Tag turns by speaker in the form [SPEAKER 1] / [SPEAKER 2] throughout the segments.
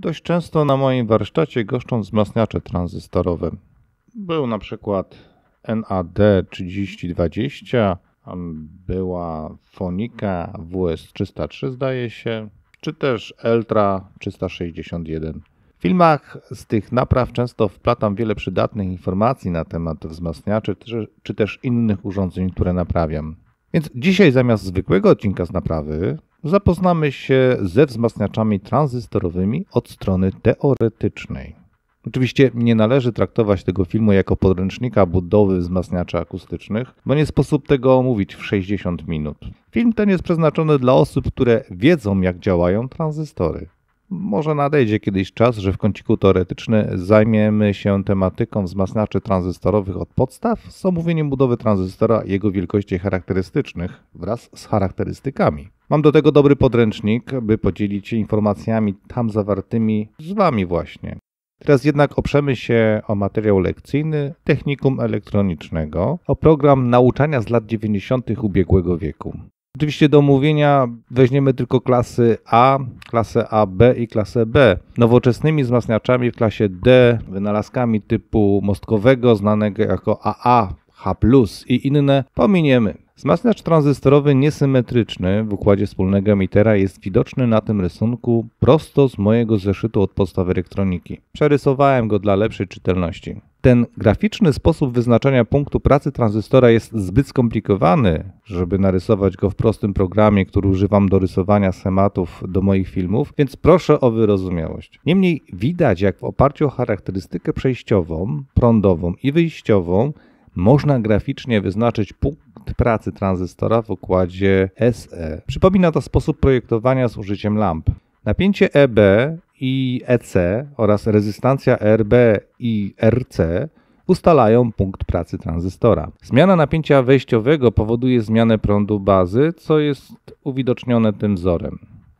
[SPEAKER 1] Dość często na moim warsztacie goszczą wzmacniacze tranzystorowe. Był na przykład NAD3020, była Fonika WS303 zdaje się, czy też Eltra 361. W filmach z tych napraw często wplatam wiele przydatnych informacji na temat wzmacniaczy czy też innych urządzeń, które naprawiam. Więc dzisiaj zamiast zwykłego odcinka z naprawy zapoznamy się ze wzmacniaczami tranzystorowymi od strony teoretycznej. Oczywiście nie należy traktować tego filmu jako podręcznika budowy wzmacniaczy akustycznych, bo nie sposób tego omówić w 60 minut. Film ten jest przeznaczony dla osób, które wiedzą, jak działają tranzystory. Może nadejdzie kiedyś czas, że w kąciku teoretyczny zajmiemy się tematyką wzmacniaczy tranzystorowych od podstaw z omówieniem budowy tranzystora i jego wielkości charakterystycznych wraz z charakterystykami. Mam do tego dobry podręcznik, by podzielić się informacjami tam zawartymi z Wami właśnie. Teraz jednak oprzemy się o materiał lekcyjny Technikum Elektronicznego, o program nauczania z lat 90. ubiegłego wieku. Oczywiście do omówienia weźmiemy tylko klasy A, klasę AB i klasę B. Nowoczesnymi wzmacniaczami w klasie D, wynalazkami typu mostkowego, znanego jako AA, H+, i inne pominiemy. Wzmacniacz tranzystorowy niesymetryczny w układzie wspólnego emitera jest widoczny na tym rysunku prosto z mojego zeszytu od podstaw elektroniki. Przerysowałem go dla lepszej czytelności ten graficzny sposób wyznaczania punktu pracy tranzystora jest zbyt skomplikowany, żeby narysować go w prostym programie, który używam do rysowania schematów do moich filmów, więc proszę o wyrozumiałość. Niemniej widać, jak w oparciu o charakterystykę przejściową, prądową i wyjściową można graficznie wyznaczyć punkt pracy tranzystora w układzie SE. Przypomina to sposób projektowania z użyciem lamp. Napięcie EB i EC oraz rezystancja RB i RC ustalają punkt pracy tranzystora. Zmiana napięcia wejściowego powoduje zmianę prądu bazy, co jest uwidocznione tym wzorem.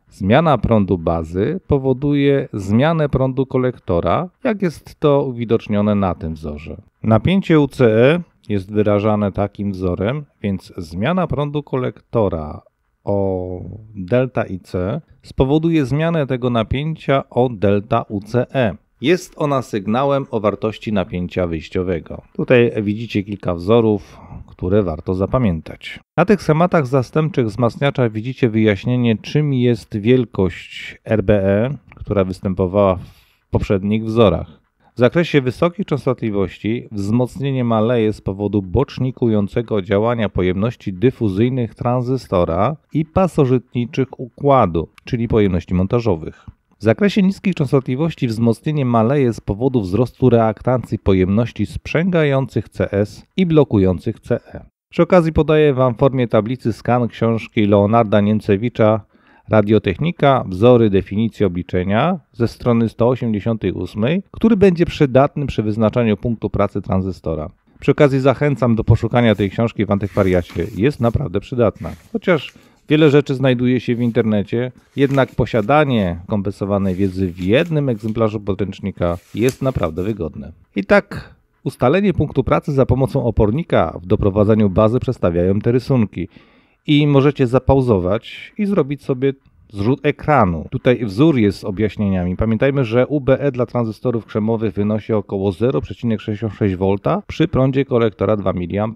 [SPEAKER 1] Zmiana prądu bazy powoduje zmianę prądu kolektora, jak jest to uwidocznione na tym wzorze. Napięcie UCE jest wyrażane takim wzorem, więc zmiana prądu kolektora o delta c spowoduje zmianę tego napięcia o delta UCE. Jest ona sygnałem o wartości napięcia wyjściowego. Tutaj widzicie kilka wzorów, które warto zapamiętać. Na tych schematach zastępczych wzmacniacza widzicie wyjaśnienie, czym jest wielkość RBE, która występowała w poprzednich wzorach. W zakresie wysokich częstotliwości wzmocnienie maleje z powodu bocznikującego działania pojemności dyfuzyjnych tranzystora i pasożytniczych układu, czyli pojemności montażowych. W zakresie niskich częstotliwości wzmocnienie maleje z powodu wzrostu reaktancji pojemności sprzęgających CS i blokujących CE. Przy okazji podaję Wam w formie tablicy skan książki Leonarda Niemcewicza Radiotechnika, wzory definicje, obliczenia ze strony 188, który będzie przydatny przy wyznaczaniu punktu pracy tranzystora. Przy okazji zachęcam do poszukania tej książki w antykwariacie. Jest naprawdę przydatna. Chociaż wiele rzeczy znajduje się w internecie, jednak posiadanie kompensowanej wiedzy w jednym egzemplarzu podręcznika jest naprawdę wygodne. I tak Ustalenie punktu pracy za pomocą opornika w doprowadzeniu bazy przestawiają te rysunki i możecie zapauzować i zrobić sobie zrzut ekranu. Tutaj wzór jest z objaśnieniami. Pamiętajmy, że UBE dla tranzystorów krzemowych wynosi około 0,66 V przy prądzie kolektora 2 mA.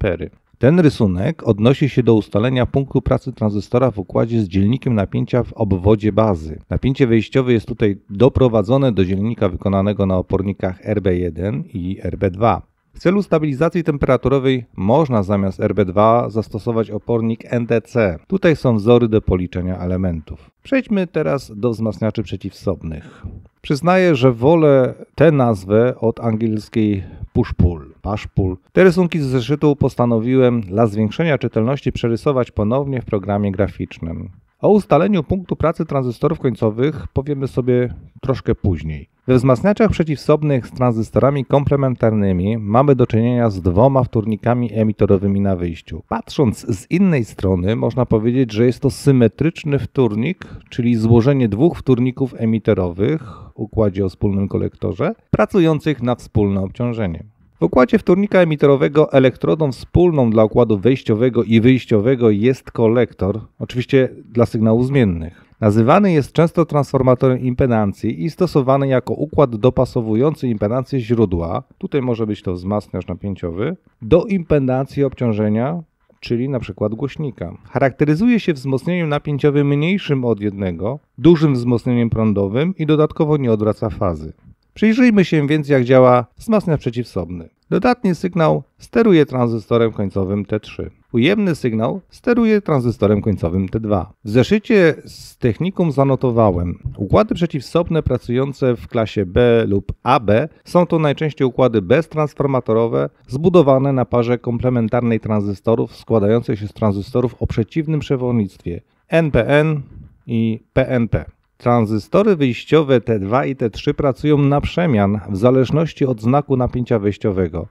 [SPEAKER 1] Ten rysunek odnosi się do ustalenia punktu pracy tranzystora w układzie z dzielnikiem napięcia w obwodzie bazy. Napięcie wyjściowe jest tutaj doprowadzone do dzielnika wykonanego na opornikach RB1 i RB2. W celu stabilizacji temperaturowej można zamiast RB2 zastosować opornik NDC. Tutaj są wzory do policzenia elementów. Przejdźmy teraz do wzmacniaczy przeciwsobnych. Przyznaję, że wolę tę nazwę od angielskiej push-pull, push-pull. Te rysunki z zeszytu postanowiłem dla zwiększenia czytelności przerysować ponownie w programie graficznym. O ustaleniu punktu pracy tranzystorów końcowych powiemy sobie troszkę później. We wzmacniaczach przeciwsobnych z tranzystorami komplementarnymi mamy do czynienia z dwoma wtórnikami emitorowymi na wyjściu. Patrząc z innej strony, można powiedzieć, że jest to symetryczny wtórnik, czyli złożenie dwóch wtórników emitorowych w układzie o wspólnym kolektorze, pracujących na wspólne obciążenie. W układzie wtórnika emitorowego elektrodą wspólną dla układu wejściowego i wyjściowego jest kolektor, oczywiście dla sygnałów zmiennych. Nazywany jest często transformatorem impedancji i stosowany jako układ dopasowujący impedancję źródła, tutaj może być to wzmacniacz napięciowy, do impedancji obciążenia, czyli np. głośnika. Charakteryzuje się wzmocnieniem napięciowym mniejszym od jednego, dużym wzmocnieniem prądowym i dodatkowo nie odwraca fazy. Przyjrzyjmy się więc jak działa wzmacniacz przeciwsobny. Dodatni sygnał steruje tranzystorem końcowym T3. Ujemny sygnał steruje tranzystorem końcowym T2. W zeszycie z techniką zanotowałem. Układy przeciwsobne pracujące w klasie B lub AB są to najczęściej układy beztransformatorowe zbudowane na parze komplementarnej tranzystorów składających się z tranzystorów o przeciwnym przewodnictwie NPN i PNP. Tranzystory wyjściowe T2 i T3 pracują na przemian w zależności od znaku napięcia wejściowego.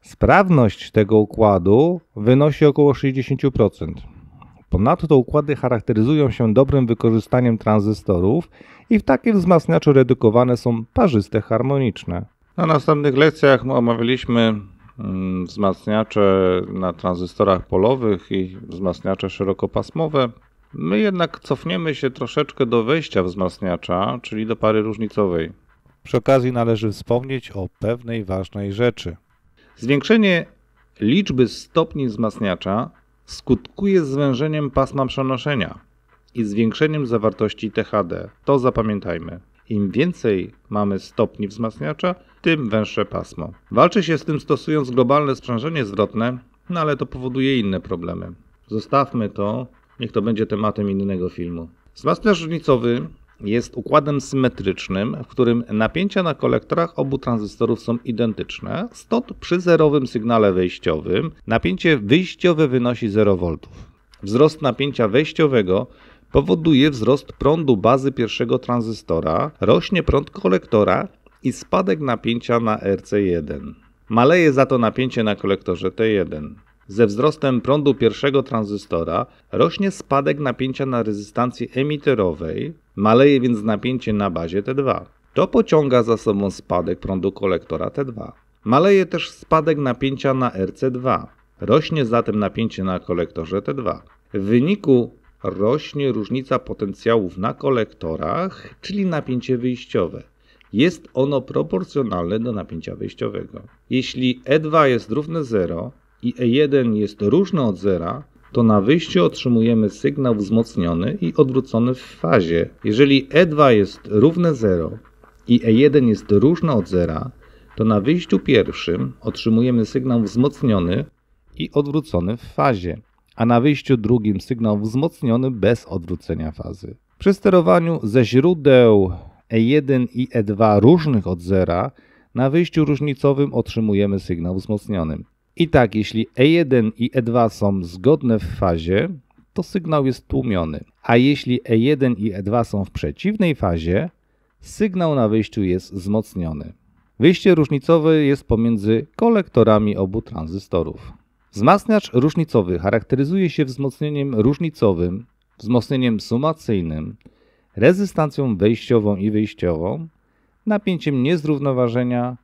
[SPEAKER 1] Sprawność tego układu wynosi około 60%. Ponadto układy charakteryzują się dobrym wykorzystaniem tranzystorów i w takim wzmacniaczu redukowane są parzyste harmoniczne. Na następnych lekcjach omawialiśmy mm, wzmacniacze na tranzystorach polowych i wzmacniacze szerokopasmowe. My jednak cofniemy się troszeczkę do wejścia wzmacniacza, czyli do pary różnicowej. Przy okazji należy wspomnieć o pewnej ważnej rzeczy. Zwiększenie liczby stopni wzmacniacza skutkuje zwężeniem pasma przenoszenia i zwiększeniem zawartości THD. To zapamiętajmy. Im więcej mamy stopni wzmacniacza, tym węższe pasmo. Walczy się z tym stosując globalne sprzężenie zwrotne, no ale to powoduje inne problemy. Zostawmy to Niech to będzie tematem innego filmu. Wzmacniacz różnicowy jest układem symetrycznym, w którym napięcia na kolektorach obu tranzystorów są identyczne, stąd przy zerowym sygnale wejściowym napięcie wyjściowe wynosi 0 V. Wzrost napięcia wejściowego powoduje wzrost prądu bazy pierwszego tranzystora, rośnie prąd kolektora i spadek napięcia na RC1. Maleje za to napięcie na kolektorze T1. Ze wzrostem prądu pierwszego tranzystora rośnie spadek napięcia na rezystancji emiterowej, maleje więc napięcie na bazie T2. To pociąga za sobą spadek prądu kolektora T2. Maleje też spadek napięcia na RC2. Rośnie zatem napięcie na kolektorze T2. W wyniku rośnie różnica potencjałów na kolektorach, czyli napięcie wyjściowe. Jest ono proporcjonalne do napięcia wyjściowego. Jeśli E2 jest równe 0, i E1 jest różne od zera, to na wyjściu otrzymujemy sygnał wzmocniony i odwrócony w fazie. Jeżeli E2 jest równe 0 i E1 jest różne od zera, to na wyjściu pierwszym otrzymujemy sygnał wzmocniony i odwrócony w fazie, a na wyjściu drugim sygnał wzmocniony bez odwrócenia fazy. Przy sterowaniu ze źródeł E1 i E2 różnych od zera, na wyjściu różnicowym otrzymujemy sygnał wzmocniony. I tak, jeśli E1 i E2 są zgodne w fazie, to sygnał jest tłumiony. A jeśli E1 i E2 są w przeciwnej fazie, sygnał na wyjściu jest wzmocniony. Wyjście różnicowe jest pomiędzy kolektorami obu tranzystorów. Wzmacniacz różnicowy charakteryzuje się wzmocnieniem różnicowym, wzmocnieniem sumacyjnym, rezystancją wejściową i wyjściową, napięciem niezrównoważenia,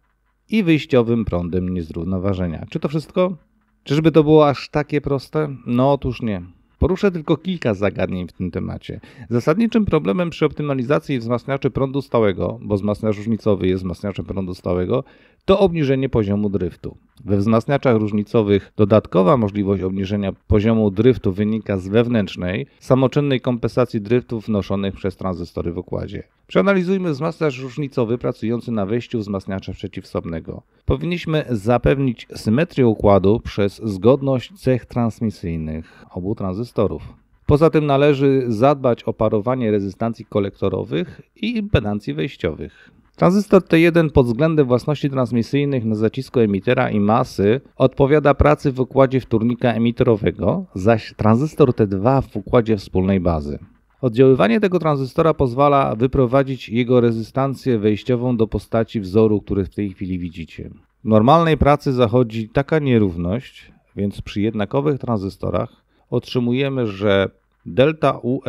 [SPEAKER 1] i wyjściowym prądem niezrównoważenia. Czy to wszystko? Czyżby to było aż takie proste? No otóż nie. Poruszę tylko kilka zagadnień w tym temacie. Zasadniczym problemem przy optymalizacji wzmacniaczy prądu stałego, bo wzmacniacz różnicowy jest wzmacniaczem prądu stałego, to obniżenie poziomu dryftu. We wzmacniaczach różnicowych dodatkowa możliwość obniżenia poziomu dryftu wynika z wewnętrznej, samoczynnej kompensacji dryftów wnoszonych przez tranzystory w układzie. Przeanalizujmy wzmacniacz różnicowy pracujący na wejściu wzmacniacza przeciwsobnego. Powinniśmy zapewnić symetrię układu przez zgodność cech transmisyjnych obu tranzystorów. Poza tym należy zadbać o parowanie rezystancji kolektorowych i impedancji wejściowych. Tranzystor T1 pod względem własności transmisyjnych na zacisku emitera i masy odpowiada pracy w układzie wtórnika emiterowego, zaś tranzystor T2 w układzie wspólnej bazy. Oddziaływanie tego tranzystora pozwala wyprowadzić jego rezystancję wejściową do postaci wzoru, który w tej chwili widzicie. W normalnej pracy zachodzi taka nierówność, więc przy jednakowych tranzystorach otrzymujemy, że delta UE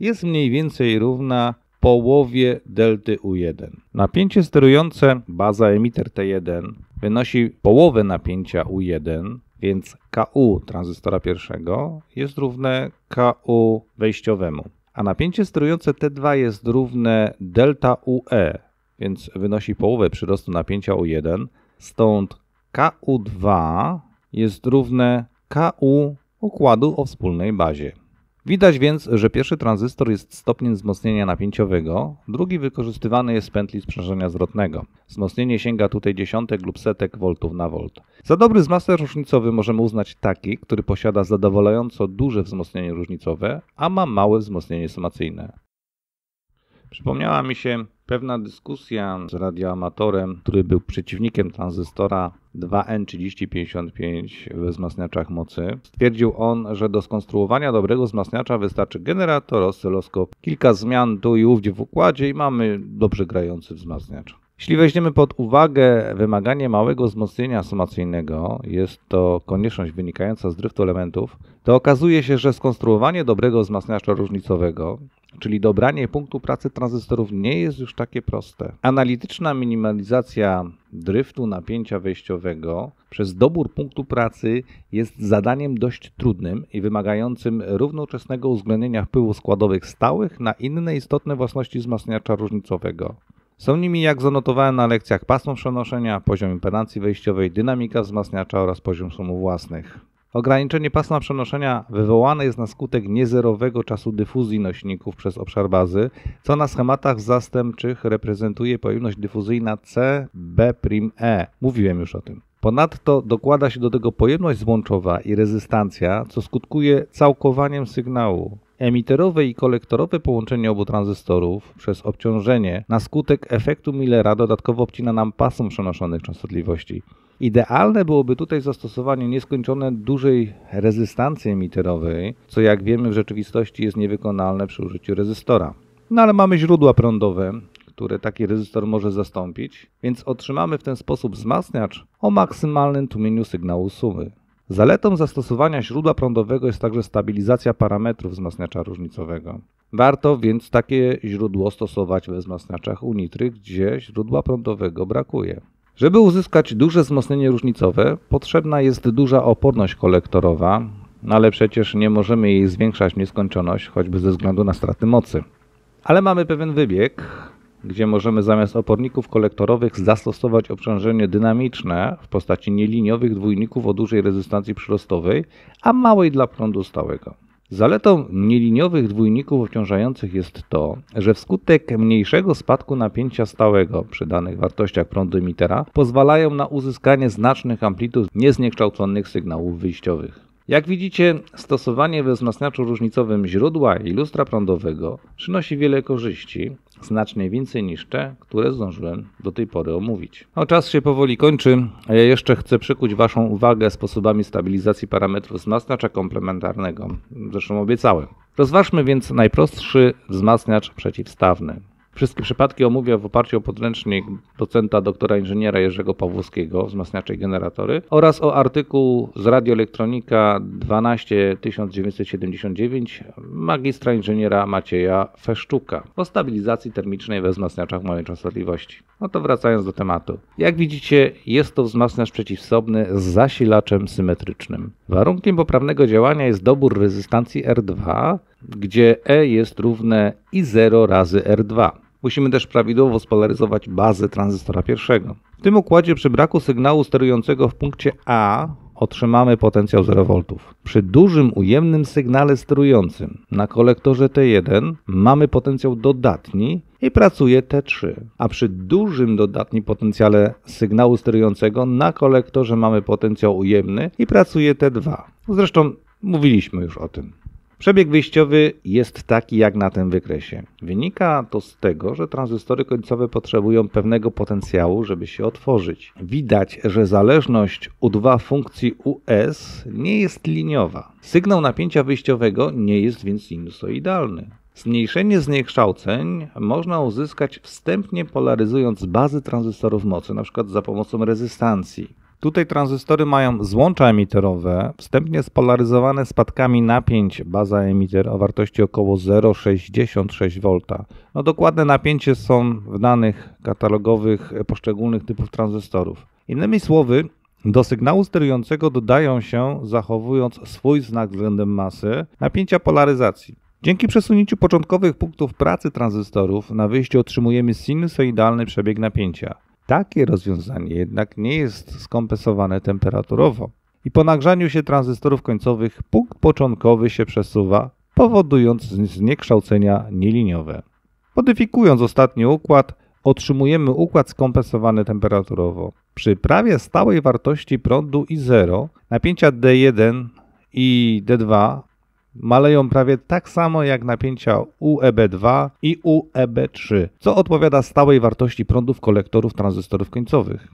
[SPEAKER 1] jest mniej więcej równa połowie delty U1. Napięcie sterujące baza emiter T1 wynosi połowę napięcia U1, więc KU tranzystora pierwszego jest równe KU wejściowemu. A napięcie sterujące T2 jest równe delta UE, więc wynosi połowę przyrostu napięcia U1. Stąd KU2 jest równe KU układu o wspólnej bazie. Widać więc, że pierwszy tranzystor jest stopniem wzmocnienia napięciowego, drugi wykorzystywany jest w pętli sprzężenia zwrotnego. Wzmocnienie sięga tutaj dziesiątek lub setek voltów na volt. Za dobry wzmacniacz różnicowy możemy uznać taki, który posiada zadowalająco duże wzmocnienie różnicowe, a ma małe wzmocnienie sumacyjne. Przypomniała mi się Pewna dyskusja z radioamatorem, który był przeciwnikiem tranzystora 2N3055 we wzmacniaczach mocy. Stwierdził on, że do skonstruowania dobrego wzmacniacza wystarczy generator, oscyloskop, kilka zmian tu i ówdzie w układzie i mamy dobrze grający wzmacniacz. Jeśli weźmiemy pod uwagę wymaganie małego wzmocnienia sumacyjnego, jest to konieczność wynikająca z driftu elementów, to okazuje się, że skonstruowanie dobrego wzmacniacza różnicowego, czyli dobranie punktu pracy tranzystorów, nie jest już takie proste. Analityczna minimalizacja driftu napięcia wejściowego przez dobór punktu pracy jest zadaniem dość trudnym i wymagającym równoczesnego uwzględnienia wpływów składowych stałych na inne istotne własności wzmacniacza różnicowego. Są nimi, jak zanotowałem na lekcjach, pasmo przenoszenia, poziom impedancji wejściowej, dynamika wzmacniacza oraz poziom sum własnych. Ograniczenie pasma przenoszenia wywołane jest na skutek niezerowego czasu dyfuzji nośników przez obszar bazy, co na schematach zastępczych reprezentuje pojemność dyfuzyjna CB'E. Mówiłem już o tym. Ponadto dokłada się do tego pojemność złączowa i rezystancja, co skutkuje całkowaniem sygnału. Emiterowe i kolektorowe połączenie obu tranzystorów przez obciążenie na skutek efektu Millera dodatkowo obcina nam pasm przenoszonych częstotliwości. Idealne byłoby tutaj zastosowanie nieskończone dużej rezystancji emiterowej, co jak wiemy w rzeczywistości jest niewykonalne przy użyciu rezystora. No ale mamy źródła prądowe, które taki rezystor może zastąpić, więc otrzymamy w ten sposób wzmacniacz o maksymalnym tłumieniu sygnału sumy. Zaletą zastosowania źródła prądowego jest także stabilizacja parametrów wzmacniacza różnicowego. Warto więc takie źródło stosować we wzmacniaczach unitrych, gdzie źródła prądowego brakuje. Żeby uzyskać duże wzmocnienie różnicowe, potrzebna jest duża oporność kolektorowa, no ale przecież nie możemy jej zwiększać w nieskończoność, choćby ze względu na straty mocy. Ale mamy pewien wybieg, gdzie możemy zamiast oporników kolektorowych zastosować obciążenie dynamiczne w postaci nieliniowych dwójników o dużej rezystancji przyrostowej, a małej dla prądu stałego. Zaletą nieliniowych dwójników obciążających jest to, że wskutek mniejszego spadku napięcia stałego przy danych wartościach prądu emitera pozwalają na uzyskanie znacznych amplitud niezniekształconych sygnałów wyjściowych. Jak widzicie, stosowanie we wzmacniaczu różnicowym źródła i lustra prądowego przynosi wiele korzyści, znacznie więcej niż te, które zdążyłem do tej pory omówić. O no, czas się powoli kończy, a ja jeszcze chcę przykuć Waszą uwagę sposobami stabilizacji parametrów wzmacniacza komplementarnego. Zresztą obiecałem. Rozważmy więc najprostszy wzmacniacz przeciwstawny. Wszystkie przypadki omówię w oparciu o podręcznik docenta doktora inżyniera Jerzego Pawłowskiego, wzmacniacze i generatory, oraz o artykuł z Radioelektronika 12979 magistra inżyniera Macieja Feszczuka o stabilizacji termicznej we wzmacniaczach małej częstotliwości. No to wracając do tematu. Jak widzicie, jest to wzmacniacz przeciwsobny z zasilaczem symetrycznym. Warunkiem poprawnego działania jest dobór rezystancji R2, gdzie E jest równe I0 razy R2. Musimy też prawidłowo spolaryzować bazę tranzystora pierwszego. W tym układzie przy braku sygnału sterującego w punkcie A otrzymamy potencjał 0 V. Przy dużym ujemnym sygnale sterującym na kolektorze T1 mamy potencjał dodatni i pracuje T3, a przy dużym dodatnim potencjale sygnału sterującego na kolektorze mamy potencjał ujemny i pracuje T2. Zresztą mówiliśmy już o tym. Przebieg wyjściowy jest taki jak na tym wykresie. Wynika to z tego, że tranzystory końcowe potrzebują pewnego potencjału, żeby się otworzyć. Widać, że zależność U2 funkcji US nie jest liniowa. Sygnał napięcia wyjściowego nie jest więc sinusoidalny. Zmniejszenie zniekształceń można uzyskać wstępnie polaryzując bazy tranzystorów mocy, np. za pomocą rezystancji. Tutaj tranzystory mają złącza emiterowe, wstępnie spolaryzowane spadkami napięć baza emiter o wartości około 0,66 V. No, dokładne napięcie są w danych katalogowych poszczególnych typów tranzystorów. Innymi słowy, do sygnału sterującego dodają się, zachowując swój znak względem masy, napięcia polaryzacji. Dzięki przesunięciu początkowych punktów pracy tranzystorów na wyjściu otrzymujemy sinusoidalny przebieg napięcia. Takie rozwiązanie jednak nie jest skompensowane temperaturowo. I po nagrzaniu się tranzystorów końcowych punkt początkowy się przesuwa, powodując zniekształcenia nieliniowe. Modyfikując ostatni układ, otrzymujemy układ skompensowany temperaturowo. Przy prawie stałej wartości prądu I0 napięcia D1 i D2 maleją prawie tak samo jak napięcia UEB2 i UEB3, co odpowiada stałej wartości prądów kolektorów tranzystorów końcowych.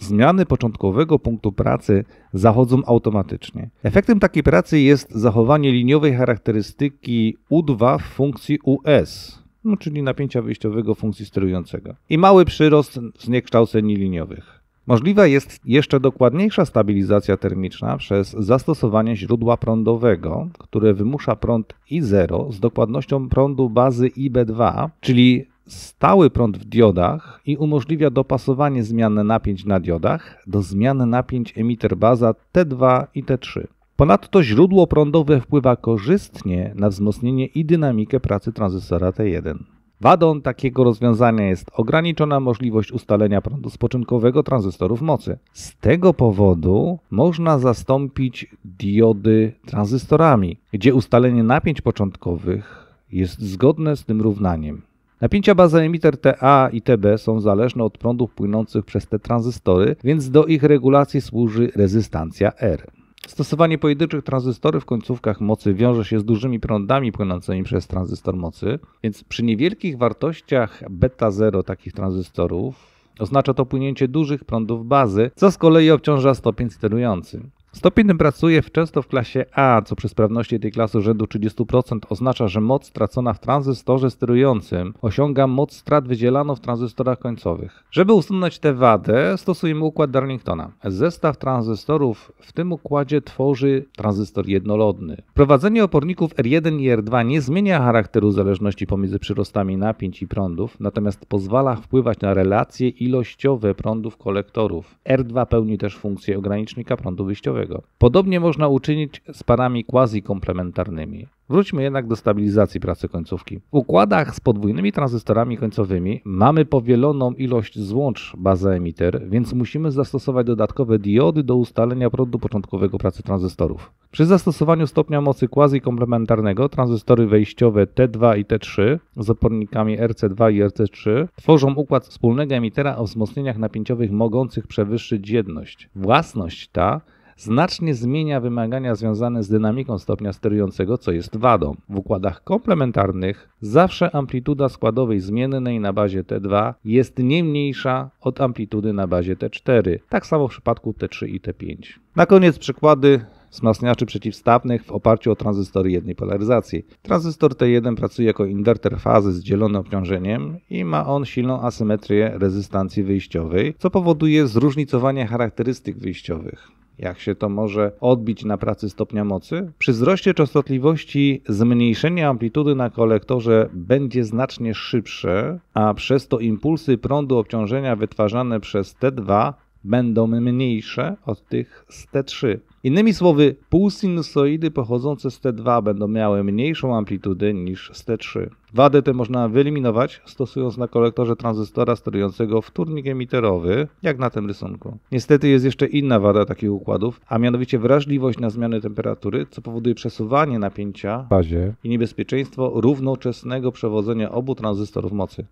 [SPEAKER 1] Zmiany początkowego punktu pracy zachodzą automatycznie. Efektem takiej pracy jest zachowanie liniowej charakterystyki U2 w funkcji US, no, czyli napięcia wyjściowego funkcji sterującego, i mały przyrost zniekształceń liniowych. Możliwa jest jeszcze dokładniejsza stabilizacja termiczna przez zastosowanie źródła prądowego, które wymusza prąd I0 z dokładnością prądu bazy IB2, czyli stały prąd w diodach i umożliwia dopasowanie zmian napięć na diodach do zmian napięć emiter baza T2 i T3. Ponadto źródło prądowe wpływa korzystnie na wzmocnienie i dynamikę pracy tranzystora T1. Wadą takiego rozwiązania jest ograniczona możliwość ustalenia prądu spoczynkowego tranzystorów mocy. Z tego powodu można zastąpić diody tranzystorami, gdzie ustalenie napięć początkowych jest zgodne z tym równaniem. Napięcia bazy emiter TA i TB są zależne od prądów płynących przez te tranzystory, więc do ich regulacji służy rezystancja R. Stosowanie pojedynczych tranzystorów w końcówkach mocy wiąże się z dużymi prądami płynącymi przez tranzystor mocy, więc przy niewielkich wartościach beta 0 takich tranzystorów oznacza to płynięcie dużych prądów bazy, co z kolei obciąża stopień sterujący. Stopień ten pracuje często w klasie A, co przy sprawności tej klasy rzędu 30% oznacza, że moc stracona w tranzystorze sterującym osiąga moc strat wydzielaną w tranzystorach końcowych. Żeby usunąć tę wadę, stosujemy układ Darlingtona. Zestaw tranzystorów w tym układzie tworzy tranzystor jednolodny. Prowadzenie oporników R1 i R2 nie zmienia charakteru zależności pomiędzy przyrostami napięć i prądów, natomiast pozwala wpływać na relacje ilościowe prądów kolektorów. R2 pełni też funkcję ogranicznika prądu wyjściowego. Podobnie można uczynić z parami quasi-komplementarnymi. Wróćmy jednak do stabilizacji pracy końcówki. W układach z podwójnymi tranzystorami końcowymi mamy powieloną ilość złącz baza emiter, więc musimy zastosować dodatkowe diody do ustalenia prądu początkowego pracy tranzystorów. Przy zastosowaniu stopnia mocy quasi-komplementarnego tranzystory wejściowe T2 i T3 z opornikami RC2 i RC3 tworzą układ wspólnego emitera o wzmocnieniach napięciowych mogących przewyższyć jedność. Własność ta znacznie zmienia wymagania związane z dynamiką stopnia sterującego, co jest wadą. W układach komplementarnych zawsze amplituda składowej zmiennej na bazie T2 jest nie mniejsza od amplitudy na bazie T4, tak samo w przypadku T3 i T5. Na koniec przykłady wzmacniaczy przeciwstawnych w oparciu o tranzystory jednej polaryzacji. Tranzystor T1 pracuje jako inwerter fazy z dzielonym obciążeniem i ma on silną asymetrię rezystancji wyjściowej, co powoduje zróżnicowanie charakterystyk wyjściowych jak się to może odbić na pracy stopnia mocy? Przy wzroście częstotliwości zmniejszenie amplitudy na kolektorze będzie znacznie szybsze, a przez to impulsy prądu obciążenia wytwarzane przez T2 będą mniejsze od tych z T3. Innymi słowy, półsinusoidy pochodzące z T2 będą miały mniejszą amplitudę niż z T3. Wady te można wyeliminować stosując na kolektorze tranzystora sterującego wtórnik emiterowy, jak na tym rysunku. Niestety jest jeszcze inna wada takich układów, a mianowicie wrażliwość na zmiany temperatury, co powoduje przesuwanie napięcia w bazie i niebezpieczeństwo równoczesnego przewodzenia obu tranzystorów mocy.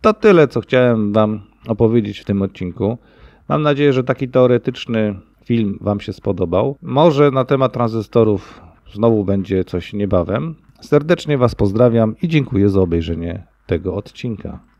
[SPEAKER 1] To tyle, co chciałem Wam opowiedzieć w tym odcinku. Mam nadzieję, że taki teoretyczny film Wam się spodobał. Może na temat tranzystorów znowu będzie coś niebawem. Serdecznie Was pozdrawiam i dziękuję za obejrzenie tego odcinka.